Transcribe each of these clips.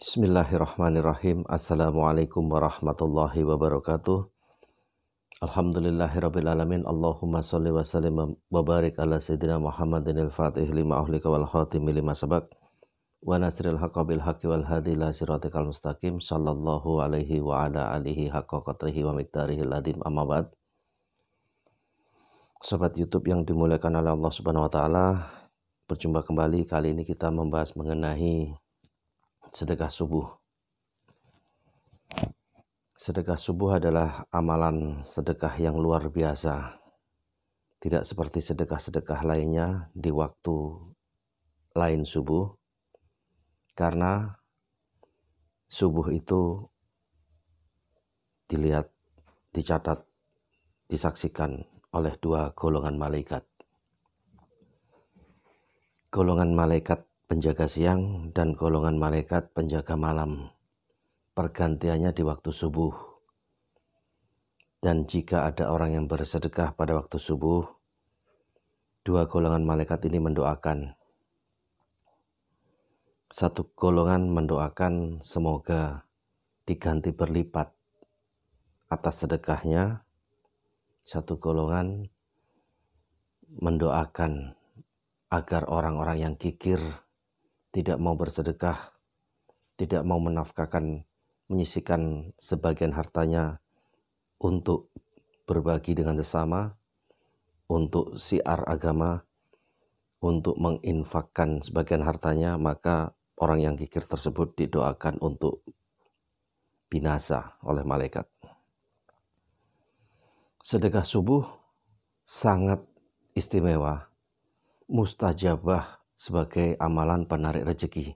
Bismillahirrahmanirrahim. Assalamualaikum warahmatullahi wabarakatuh. Alhamdulillahirrabbilalamin. Allahumma salli wa sallim wa barik ala Sayyidina Muhammadin al-Fatih lima ahlika wal khatimi lima sabak. Wa nasril haqqa bil haqqi wal hadi la siratikal mustaqim. Sallallahu alaihi wa ala alihi haqqa qatrihi wa miktarihi ladim amma ba'd. Sobat Youtube yang dimuliakan oleh Allah Subhanahu Wa Taala, berjumpa kembali. Kali ini kita membahas mengenai sedekah subuh. Sedekah subuh adalah amalan sedekah yang luar biasa. Tidak seperti sedekah-sedekah lainnya di waktu lain subuh. Karena subuh itu dilihat, dicatat, disaksikan oleh dua golongan malaikat. Golongan malaikat penjaga siang dan golongan malaikat penjaga malam. Pergantiannya di waktu subuh. Dan jika ada orang yang bersedekah pada waktu subuh, dua golongan malaikat ini mendoakan. Satu golongan mendoakan semoga diganti berlipat atas sedekahnya. Satu golongan mendoakan agar orang-orang yang kikir tidak mau bersedekah, tidak mau menafkahkan, menyisikan sebagian hartanya untuk berbagi dengan sesama, untuk siar agama, untuk menginfakkan sebagian hartanya, maka orang yang kikir tersebut didoakan untuk binasa oleh malaikat. Sedekah subuh sangat istimewa, mustajabah sebagai amalan penarik rezeki.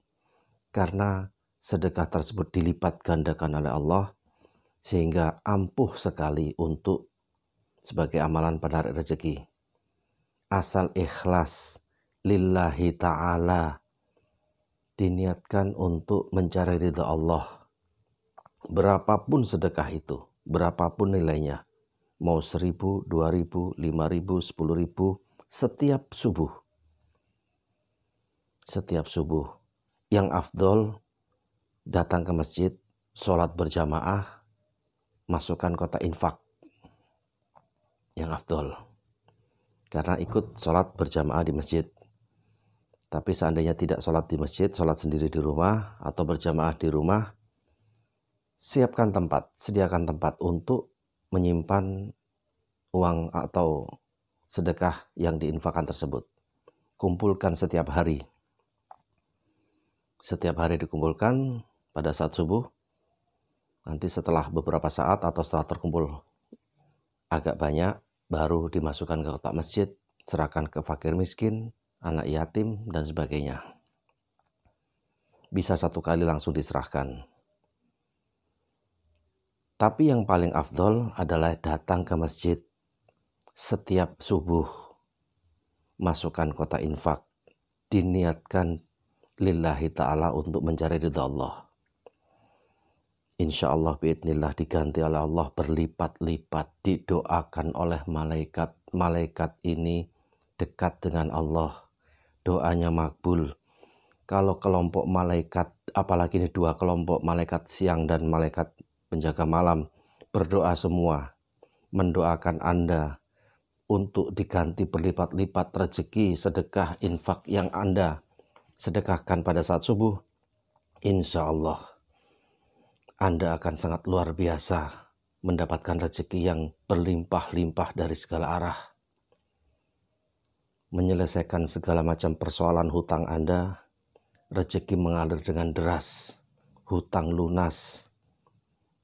Karena sedekah tersebut dilipat gandakan oleh Allah sehingga ampuh sekali untuk sebagai amalan penarik rezeki. Asal ikhlas lillahi ta'ala diniatkan untuk mencari ridha Allah. Berapapun sedekah itu, berapapun nilainya, mau seribu, dua ribu, lima ribu, sepuluh ribu, setiap subuh setiap subuh. Yang afdol datang ke masjid, sholat berjamaah, masukkan kota infak. Yang afdol. Karena ikut sholat berjamaah di masjid. Tapi seandainya tidak sholat di masjid, sholat sendiri di rumah atau berjamaah di rumah, siapkan tempat, sediakan tempat untuk menyimpan uang atau sedekah yang diinfakan tersebut. Kumpulkan setiap hari setiap hari dikumpulkan pada saat subuh. Nanti setelah beberapa saat atau setelah terkumpul agak banyak, baru dimasukkan ke kotak masjid, serahkan ke fakir miskin, anak yatim, dan sebagainya. Bisa satu kali langsung diserahkan. Tapi yang paling afdol adalah datang ke masjid setiap subuh. Masukkan kotak infak, diniatkan lillahi ta'ala untuk mencari ridha Allah insya Allah biidnillah diganti oleh Allah berlipat-lipat didoakan oleh malaikat malaikat ini dekat dengan Allah doanya makbul kalau kelompok malaikat apalagi ini dua kelompok malaikat siang dan malaikat penjaga malam berdoa semua mendoakan Anda untuk diganti berlipat-lipat rezeki sedekah infak yang Anda sedekahkan pada saat subuh, insya Allah Anda akan sangat luar biasa mendapatkan rezeki yang berlimpah-limpah dari segala arah. Menyelesaikan segala macam persoalan hutang Anda, rezeki mengalir dengan deras, hutang lunas,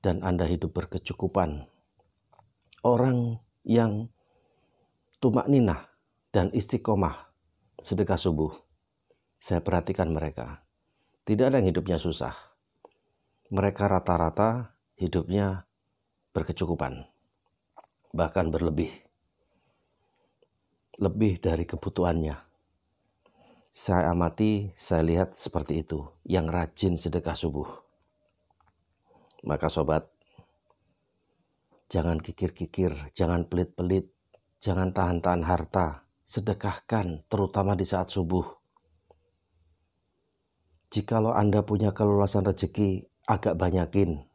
dan Anda hidup berkecukupan. Orang yang tumak ninah dan istiqomah sedekah subuh saya perhatikan mereka. Tidak ada yang hidupnya susah. Mereka rata-rata hidupnya berkecukupan. Bahkan berlebih. Lebih dari kebutuhannya. Saya amati, saya lihat seperti itu. Yang rajin sedekah subuh. Maka sobat, jangan kikir-kikir, jangan pelit-pelit, jangan tahan-tahan harta, sedekahkan terutama di saat subuh. Jikalau Anda punya kelulusan rezeki, agak banyakin.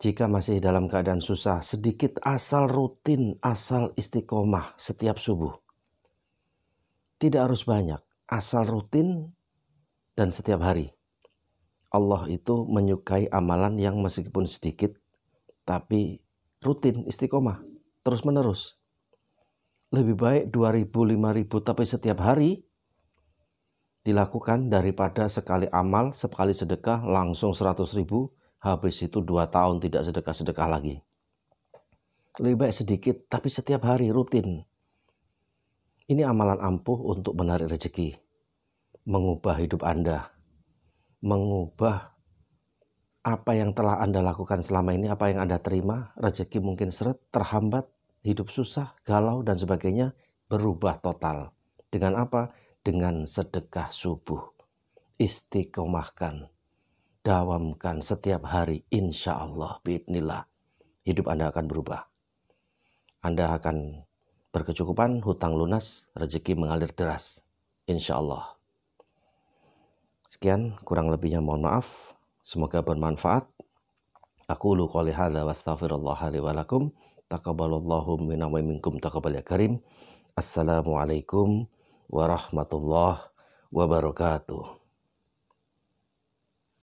Jika masih dalam keadaan susah, sedikit asal rutin, asal istiqomah setiap subuh. Tidak harus banyak, asal rutin dan setiap hari. Allah itu menyukai amalan yang meskipun sedikit, tapi rutin, istiqomah, terus-menerus. Lebih baik 2000, 5000 tapi setiap hari dilakukan daripada sekali amal, sekali sedekah langsung 100 ribu, habis itu dua tahun tidak sedekah-sedekah lagi. Lebih baik sedikit, tapi setiap hari rutin. Ini amalan ampuh untuk menarik rezeki, mengubah hidup Anda, mengubah apa yang telah Anda lakukan selama ini, apa yang Anda terima, rezeki mungkin seret, terhambat, hidup susah, galau, dan sebagainya, berubah total. Dengan apa? dengan sedekah subuh. Istiqomahkan, dawamkan setiap hari insya Allah bidnillah Hidup Anda akan berubah. Anda akan berkecukupan, hutang lunas, rezeki mengalir deras. Insya Allah. Sekian, kurang lebihnya mohon maaf. Semoga bermanfaat. Aku lu qali hadza wa astaghfirullah wa lakum. Taqabbalallahu minna minkum taqabbal ya karim. Assalamualaikum warahmatullahi wabarakatuh.